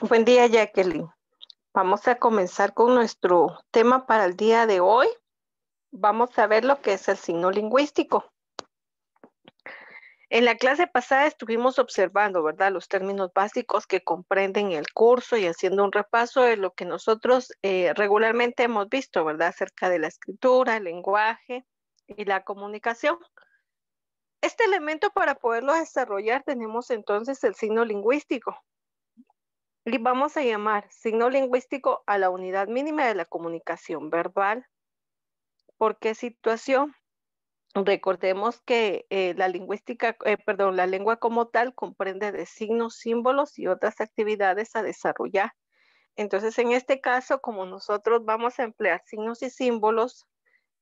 Buen día, Jacqueline. Vamos a comenzar con nuestro tema para el día de hoy. Vamos a ver lo que es el signo lingüístico. En la clase pasada estuvimos observando, ¿verdad?, los términos básicos que comprenden el curso y haciendo un repaso de lo que nosotros eh, regularmente hemos visto, ¿verdad?, acerca de la escritura, el lenguaje y la comunicación. Este elemento para poderlo desarrollar tenemos entonces el signo lingüístico, y vamos a llamar signo lingüístico a la unidad mínima de la comunicación verbal. ¿Por qué situación? Recordemos que eh, la lingüística, eh, perdón, la lengua como tal comprende de signos, símbolos y otras actividades a desarrollar. Entonces, en este caso, como nosotros vamos a emplear signos y símbolos,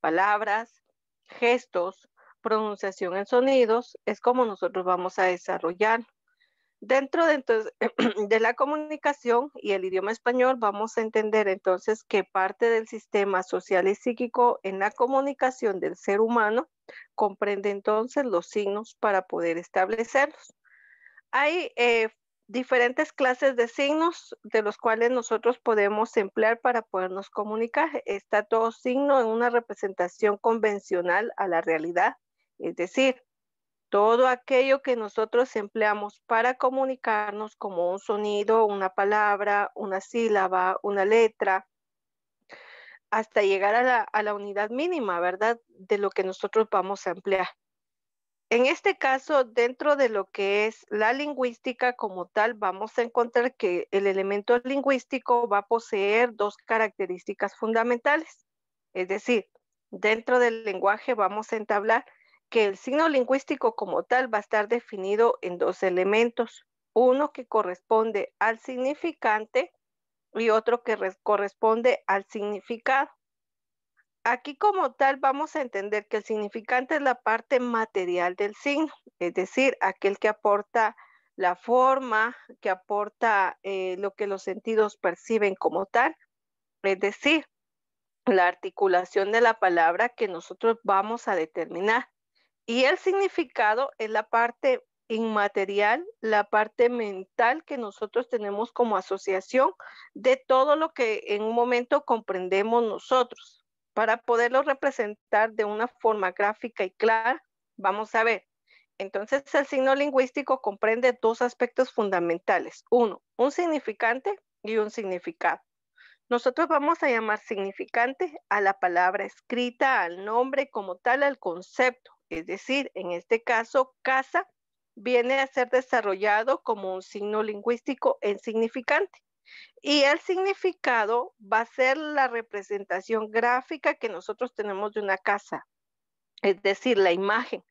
palabras, gestos, pronunciación en sonidos, es como nosotros vamos a desarrollar. Dentro de, entonces, de la comunicación y el idioma español vamos a entender entonces que parte del sistema social y psíquico en la comunicación del ser humano comprende entonces los signos para poder establecerlos. Hay eh, diferentes clases de signos de los cuales nosotros podemos emplear para podernos comunicar. Está todo signo en una representación convencional a la realidad, es decir, todo aquello que nosotros empleamos para comunicarnos como un sonido, una palabra, una sílaba, una letra, hasta llegar a la, a la unidad mínima, ¿verdad? De lo que nosotros vamos a emplear. En este caso, dentro de lo que es la lingüística como tal, vamos a encontrar que el elemento lingüístico va a poseer dos características fundamentales. Es decir, dentro del lenguaje vamos a entablar que el signo lingüístico como tal va a estar definido en dos elementos, uno que corresponde al significante y otro que corresponde al significado. Aquí como tal vamos a entender que el significante es la parte material del signo, es decir, aquel que aporta la forma, que aporta eh, lo que los sentidos perciben como tal, es decir, la articulación de la palabra que nosotros vamos a determinar. Y el significado es la parte inmaterial, la parte mental que nosotros tenemos como asociación de todo lo que en un momento comprendemos nosotros. Para poderlo representar de una forma gráfica y clara, vamos a ver. Entonces, el signo lingüístico comprende dos aspectos fundamentales. Uno, un significante y un significado. Nosotros vamos a llamar significante a la palabra escrita, al nombre como tal, al concepto, es decir, en este caso, casa viene a ser desarrollado como un signo lingüístico en significante. Y el significado va a ser la representación gráfica que nosotros tenemos de una casa, es decir, la imagen.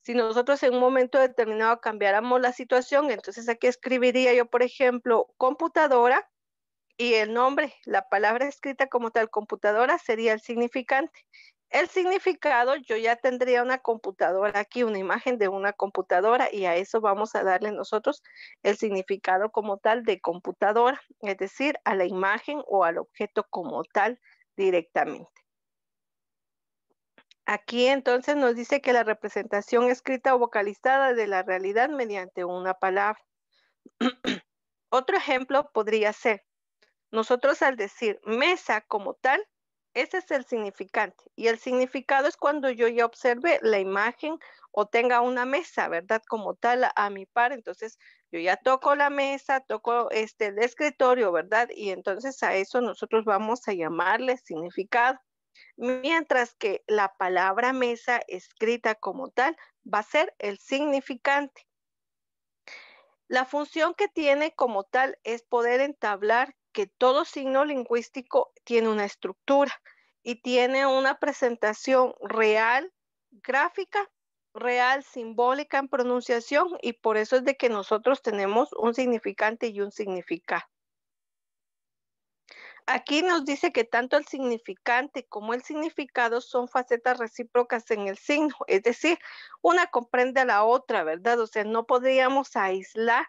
Si nosotros en un momento determinado cambiáramos la situación, entonces aquí escribiría yo, por ejemplo, computadora y el nombre, la palabra escrita como tal computadora sería el significante el significado, yo ya tendría una computadora aquí, una imagen de una computadora y a eso vamos a darle nosotros el significado como tal de computadora, es decir, a la imagen o al objeto como tal directamente. Aquí entonces nos dice que la representación escrita o vocalizada de la realidad mediante una palabra. Otro ejemplo podría ser, nosotros al decir mesa como tal, ese es el significante. Y el significado es cuando yo ya observe la imagen o tenga una mesa, ¿verdad? Como tal a mi par. Entonces yo ya toco la mesa, toco este, el escritorio, ¿verdad? Y entonces a eso nosotros vamos a llamarle significado. Mientras que la palabra mesa escrita como tal va a ser el significante. La función que tiene como tal es poder entablar que todo signo lingüístico tiene una estructura y tiene una presentación real, gráfica, real, simbólica en pronunciación y por eso es de que nosotros tenemos un significante y un significado. Aquí nos dice que tanto el significante como el significado son facetas recíprocas en el signo, es decir, una comprende a la otra, ¿verdad? O sea, no podríamos aislar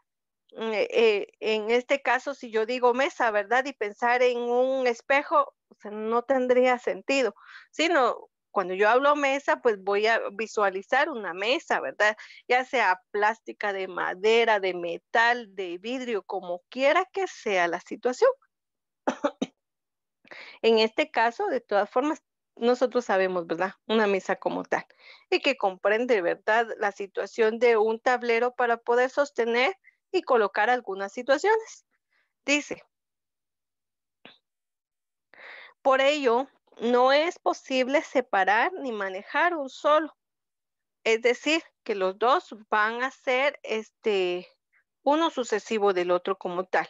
Mm, eh, eh, en este caso, si yo digo mesa, ¿verdad? Y pensar en un espejo, o sea, no tendría sentido, sino cuando yo hablo mesa, pues voy a visualizar una mesa, ¿verdad? Ya sea plástica, de madera, de metal, de vidrio, como quiera que sea la situación. en este caso, de todas formas, nosotros sabemos, ¿verdad? Una mesa como tal y que comprende, ¿verdad? La situación de un tablero para poder sostener y colocar algunas situaciones. Dice, por ello, no es posible separar ni manejar un solo. Es decir, que los dos van a ser este, uno sucesivo del otro como tal.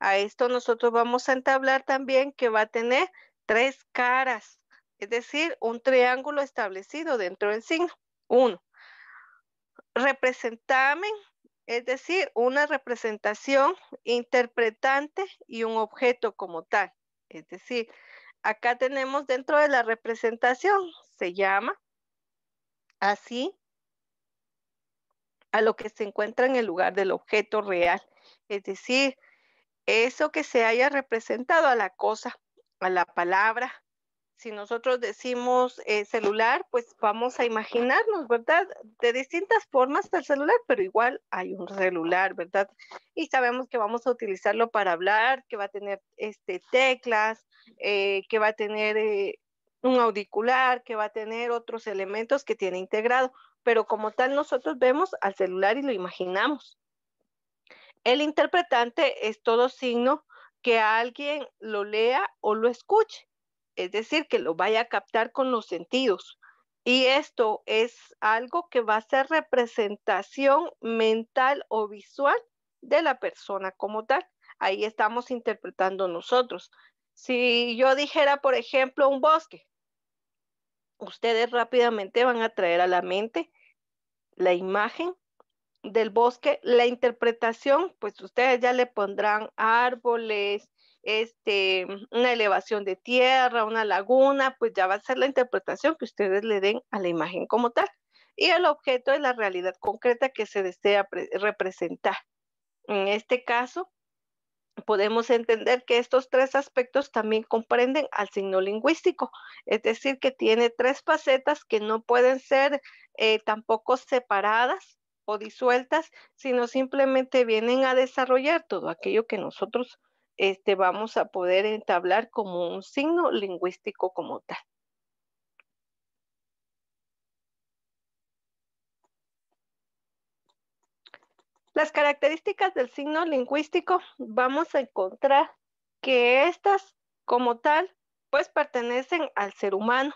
A esto nosotros vamos a entablar también que va a tener tres caras, es decir, un triángulo establecido dentro del signo. Uno, representamen es decir, una representación interpretante y un objeto como tal. Es decir, acá tenemos dentro de la representación, se llama así a lo que se encuentra en el lugar del objeto real. Es decir, eso que se haya representado a la cosa, a la palabra, si nosotros decimos eh, celular, pues vamos a imaginarnos, ¿verdad? De distintas formas el celular, pero igual hay un celular, ¿verdad? Y sabemos que vamos a utilizarlo para hablar, que va a tener este, teclas, eh, que va a tener eh, un audicular, que va a tener otros elementos que tiene integrado, pero como tal nosotros vemos al celular y lo imaginamos. El interpretante es todo signo que alguien lo lea o lo escuche es decir, que lo vaya a captar con los sentidos. Y esto es algo que va a ser representación mental o visual de la persona como tal. Ahí estamos interpretando nosotros. Si yo dijera, por ejemplo, un bosque, ustedes rápidamente van a traer a la mente la imagen del bosque, la interpretación, pues ustedes ya le pondrán árboles, este, una elevación de tierra, una laguna, pues ya va a ser la interpretación que ustedes le den a la imagen como tal. Y el objeto es la realidad concreta que se desea representar. En este caso, podemos entender que estos tres aspectos también comprenden al signo lingüístico, es decir, que tiene tres facetas que no pueden ser eh, tampoco separadas o disueltas, sino simplemente vienen a desarrollar todo aquello que nosotros este, vamos a poder entablar como un signo lingüístico como tal. Las características del signo lingüístico vamos a encontrar que estas como tal pues pertenecen al ser humano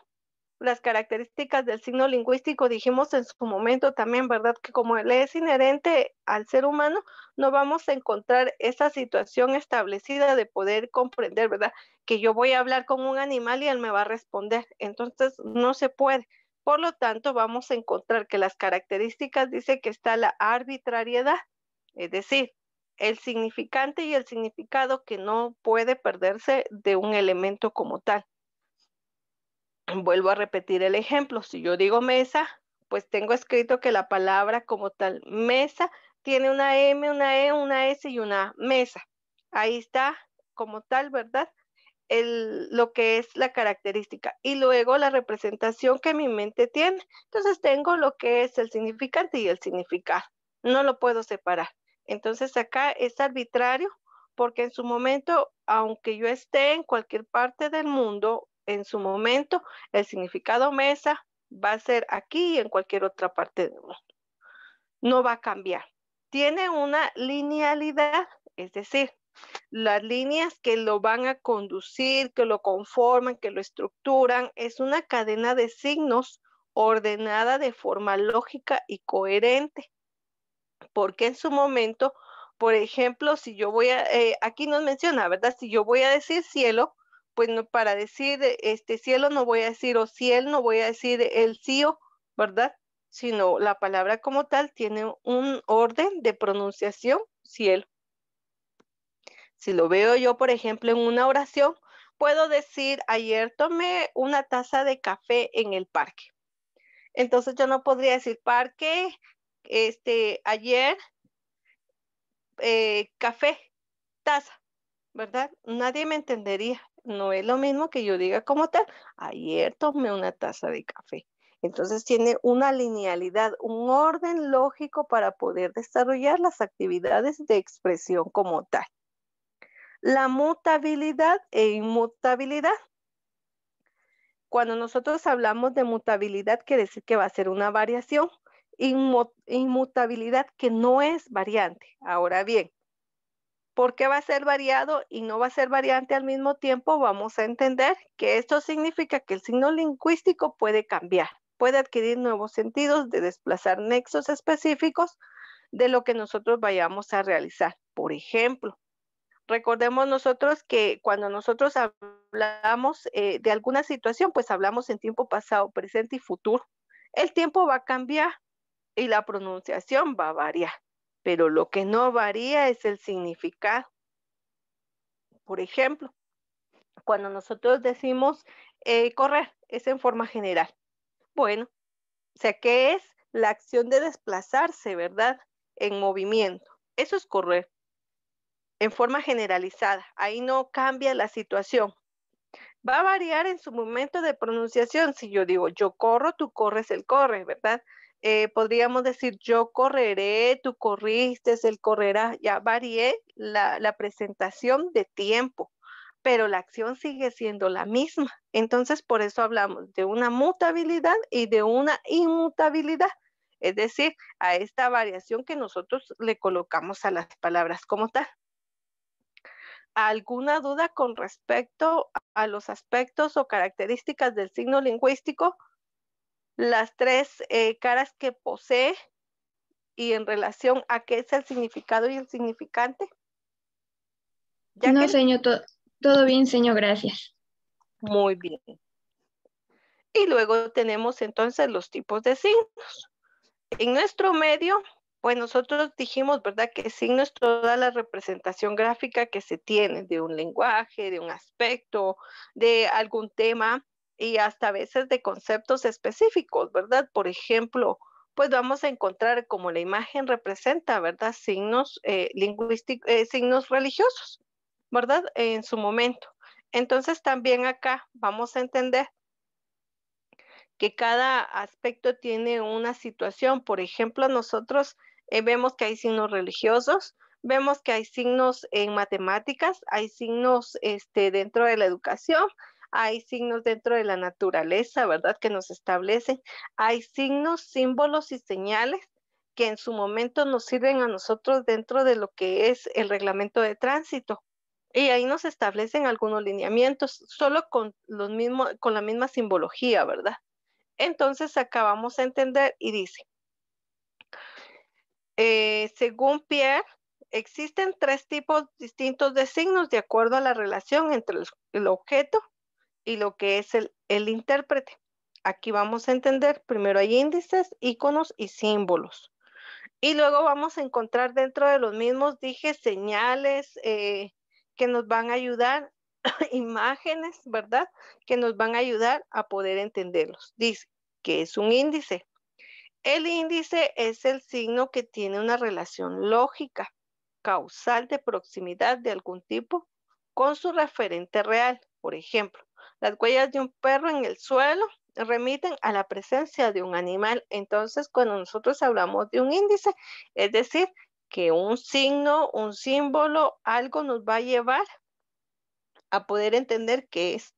las características del signo lingüístico, dijimos en su momento también, ¿verdad? Que como él es inherente al ser humano, no vamos a encontrar esa situación establecida de poder comprender, ¿verdad? Que yo voy a hablar con un animal y él me va a responder. Entonces, no se puede. Por lo tanto, vamos a encontrar que las características dice que está la arbitrariedad, es decir, el significante y el significado que no puede perderse de un elemento como tal vuelvo a repetir el ejemplo, si yo digo mesa, pues tengo escrito que la palabra como tal mesa tiene una M, una E, una S y una mesa. Ahí está como tal, ¿verdad? El, lo que es la característica y luego la representación que mi mente tiene. Entonces tengo lo que es el significante y el significado. No lo puedo separar. Entonces acá es arbitrario porque en su momento, aunque yo esté en cualquier parte del mundo en su momento, el significado mesa va a ser aquí y en cualquier otra parte del mundo. No va a cambiar. Tiene una linealidad, es decir, las líneas que lo van a conducir, que lo conforman, que lo estructuran, es una cadena de signos ordenada de forma lógica y coherente. Porque en su momento, por ejemplo, si yo voy a, eh, aquí nos menciona, ¿verdad? Si yo voy a decir cielo, pues para decir este cielo no voy a decir o cielo, no voy a decir el cielo, ¿verdad? Sino la palabra como tal tiene un orden de pronunciación, cielo. Si lo veo yo, por ejemplo, en una oración, puedo decir, ayer tomé una taza de café en el parque. Entonces yo no podría decir parque, este, ayer, eh, café, taza, ¿verdad? Nadie me entendería no es lo mismo que yo diga como tal, ayer tomé una taza de café. Entonces tiene una linealidad, un orden lógico para poder desarrollar las actividades de expresión como tal. La mutabilidad e inmutabilidad. Cuando nosotros hablamos de mutabilidad, quiere decir que va a ser una variación. Inmutabilidad que no es variante. Ahora bien, ¿Por qué va a ser variado y no va a ser variante al mismo tiempo, vamos a entender que esto significa que el signo lingüístico puede cambiar, puede adquirir nuevos sentidos de desplazar nexos específicos de lo que nosotros vayamos a realizar. Por ejemplo, recordemos nosotros que cuando nosotros hablamos eh, de alguna situación, pues hablamos en tiempo pasado, presente y futuro. El tiempo va a cambiar y la pronunciación va a variar pero lo que no varía es el significado. Por ejemplo, cuando nosotros decimos eh, correr, es en forma general. Bueno, o sea, ¿qué es la acción de desplazarse, verdad? En movimiento. Eso es correr. En forma generalizada. Ahí no cambia la situación. Va a variar en su momento de pronunciación. Si yo digo yo corro, tú corres, él corre, ¿verdad? Eh, podríamos decir yo correré, tú corriste, él correrá, ya varié la, la presentación de tiempo, pero la acción sigue siendo la misma. Entonces, por eso hablamos de una mutabilidad y de una inmutabilidad, es decir, a esta variación que nosotros le colocamos a las palabras como tal. ¿Alguna duda con respecto a los aspectos o características del signo lingüístico? las tres eh, caras que posee y en relación a qué es el significado y el significante. ¿Ya no, señor, todo bien, señor, gracias. Muy bien. Y luego tenemos entonces los tipos de signos. En nuestro medio, pues nosotros dijimos, ¿verdad? Que signo es toda la representación gráfica que se tiene de un lenguaje, de un aspecto, de algún tema y hasta a veces de conceptos específicos, ¿verdad? Por ejemplo, pues vamos a encontrar como la imagen representa, ¿verdad? Signos eh, lingüísticos, eh, signos religiosos, ¿verdad? En su momento. Entonces también acá vamos a entender que cada aspecto tiene una situación. Por ejemplo, nosotros eh, vemos que hay signos religiosos, vemos que hay signos en matemáticas, hay signos este, dentro de la educación, hay signos dentro de la naturaleza, ¿verdad? Que nos establecen. Hay signos, símbolos y señales que en su momento nos sirven a nosotros dentro de lo que es el reglamento de tránsito. Y ahí nos establecen algunos lineamientos, solo con, los mismo, con la misma simbología, ¿verdad? Entonces acabamos a entender y dice, eh, según Pierre, existen tres tipos distintos de signos de acuerdo a la relación entre el, objeto y lo que es el, intérprete. Aquí vamos a entender, primero hay índices, iconos y símbolos. Y luego vamos a encontrar dentro de los mismos, dije, señales eh, que nos van a ayudar, imágenes, ¿verdad? Que nos van a ayudar a poder entenderlos. Dice que es un índice. El índice es el signo que tiene una relación lógica, causal de proximidad de algún tipo con su referente real. Por ejemplo, las huellas de un perro en el suelo remiten a la presencia de un animal. Entonces, cuando nosotros hablamos de un índice, es decir, que un signo, un símbolo, algo nos va a llevar a poder entender qué es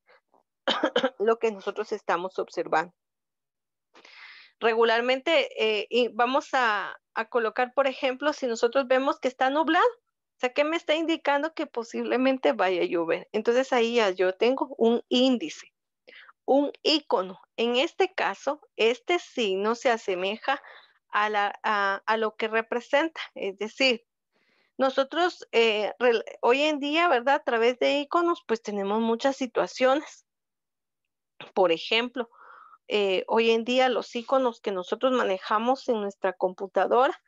lo que nosotros estamos observando. Regularmente eh, y vamos a colocar, por ejemplo, si nosotros vemos que está nublado, o sea, ¿qué me está indicando que posiblemente vaya a llover. Entonces ahí ya yo tengo un índice, un icono. En este caso, este signo se asemeja a, lo que representa. Es decir, nosotros eh, hoy en día, ¿verdad? A través de iconos, pues tenemos muchas situaciones. Por ejemplo, eh, hoy en día los iconos que nosotros manejamos en nuestra computadora,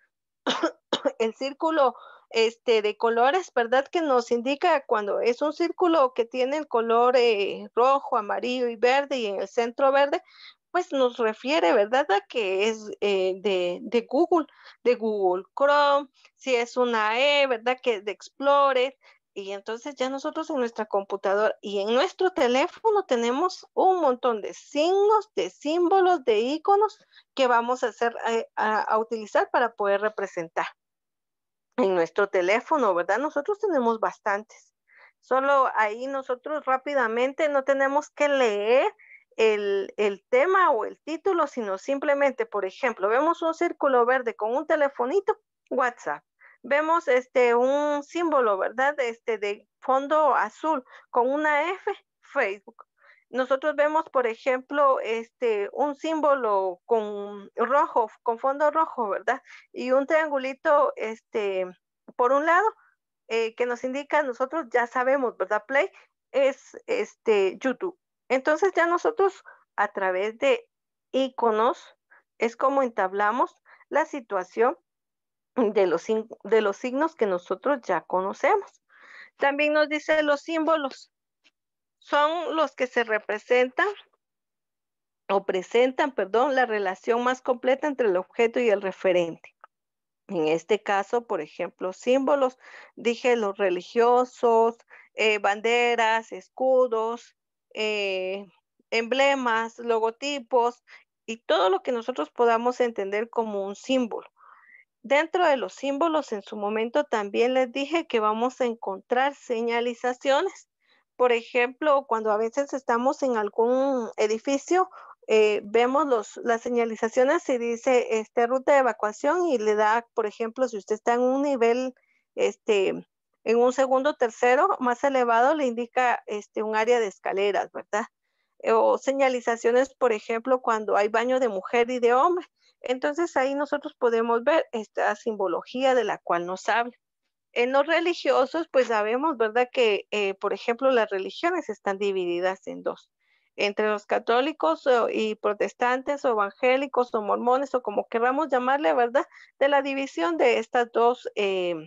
el círculo este, de colores, ¿verdad? Que nos indica cuando es un círculo que tiene el color eh, rojo, amarillo y verde y en el centro verde, pues nos refiere, ¿verdad? A que es eh, de, Google, de Google Chrome, si es una E, ¿verdad? Que es de Explorer. Y entonces ya nosotros en nuestra computadora y en nuestro teléfono tenemos un montón de signos, de símbolos, de iconos que vamos a hacer eh, a utilizar para poder representar en nuestro teléfono, ¿verdad? Nosotros tenemos bastantes. Solo ahí nosotros rápidamente no tenemos que leer el, tema o el título, sino simplemente, por ejemplo, vemos un círculo verde con un telefonito, WhatsApp. Vemos este un símbolo, ¿verdad? Este de fondo azul con una F, Facebook nosotros vemos, por ejemplo, este, un símbolo con rojo, con fondo rojo, ¿verdad? Y un triangulito, este, por un lado, eh, que nos indica, nosotros ya sabemos, ¿verdad? Play es este, YouTube. Entonces ya nosotros a través de iconos es como entablamos la situación de los, de los signos que nosotros ya conocemos. También nos dice los símbolos son los que se representan o presentan, perdón, la relación más completa entre el objeto y el referente. En este caso, por ejemplo, símbolos, dije los religiosos, eh, banderas, escudos, eh, emblemas, logotipos y todo lo que nosotros podamos entender como un símbolo. Dentro de los símbolos, en su momento también les dije que vamos a encontrar señalizaciones por ejemplo, cuando a veces estamos en algún edificio, eh, vemos las señalizaciones y dice este, ruta de evacuación y le da, por ejemplo, si usted está en un nivel, este, en un segundo, tercero, más elevado, le indica este, un área de escaleras, ¿verdad? Eh, o señalizaciones, por ejemplo, cuando hay baño de mujer y de hombre. Entonces ahí nosotros podemos ver esta simbología de la cual nos habla en los religiosos, pues sabemos, ¿verdad? Que, eh, por ejemplo, las religiones están divididas en dos, entre los católicos y protestantes o evangélicos o mormones o como queramos llamarle, ¿verdad? De la división de estas dos, em,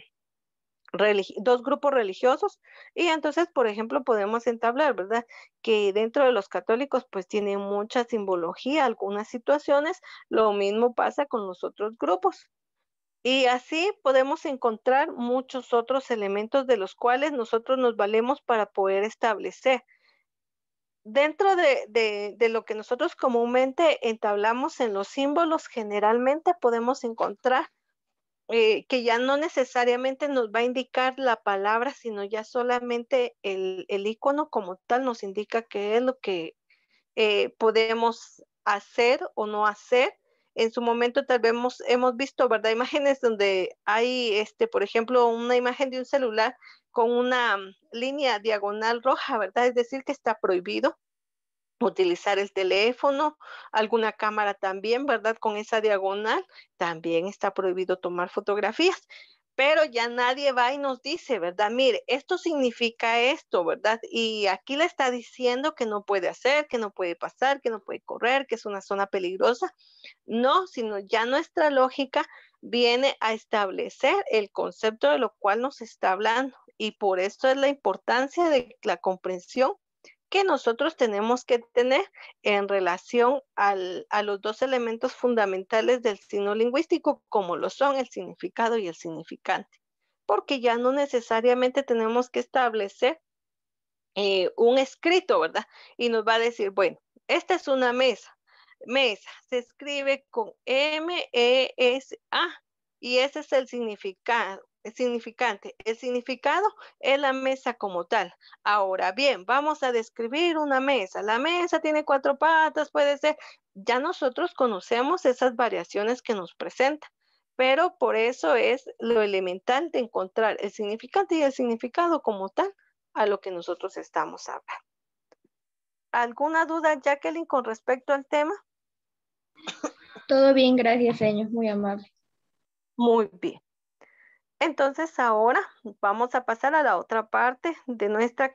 dos grupos religiosos. Y entonces, por ejemplo, podemos entablar, ¿verdad? Que dentro de los católicos, pues tienen mucha simbología, algunas situaciones. Lo mismo pasa con los otros grupos. Y así podemos encontrar muchos otros elementos de los cuales nosotros nos valemos para poder establecer. Dentro de, lo que nosotros comúnmente entablamos en los símbolos, generalmente podemos encontrar eh, que ya no necesariamente nos va a indicar la palabra, sino ya solamente el, icono como tal nos indica qué es lo que eh, podemos hacer o no hacer en su momento tal vez hemos, hemos, visto, ¿verdad? Imágenes donde hay, este, por ejemplo, una imagen de un celular con una mm, línea diagonal roja, ¿verdad? Es decir, que está prohibido utilizar el teléfono, alguna cámara también, ¿verdad? Con esa diagonal, también está prohibido tomar fotografías pero ya nadie va y nos dice, ¿verdad? Mire, esto significa esto, ¿verdad? Y aquí le está diciendo que no puede hacer, que no puede pasar, que no puede correr, que es una zona peligrosa. No, sino ya nuestra lógica viene a establecer el concepto de lo cual nos está hablando. Y por eso es la importancia de la comprensión que nosotros tenemos que tener en relación a los dos elementos fundamentales del signo lingüístico, como lo son el significado y el significante, porque ya no necesariamente tenemos que establecer eh, un escrito, ¿verdad? Y nos va a decir, bueno, esta es una mesa. Mesa se escribe con M-E-S-A y ese es el significado significante. El significado es la mesa como tal. Ahora bien, vamos a describir una mesa. La mesa tiene cuatro patas, puede ser. Ya nosotros conocemos esas variaciones que nos presenta, pero por eso es lo elemental de encontrar el significante y el significado como tal a lo que nosotros estamos hablando. ¿Alguna duda, Jacqueline, con respecto al tema? Todo bien, gracias, señor. Muy amable. Muy bien. Entonces ahora vamos a pasar a la otra parte de nuestra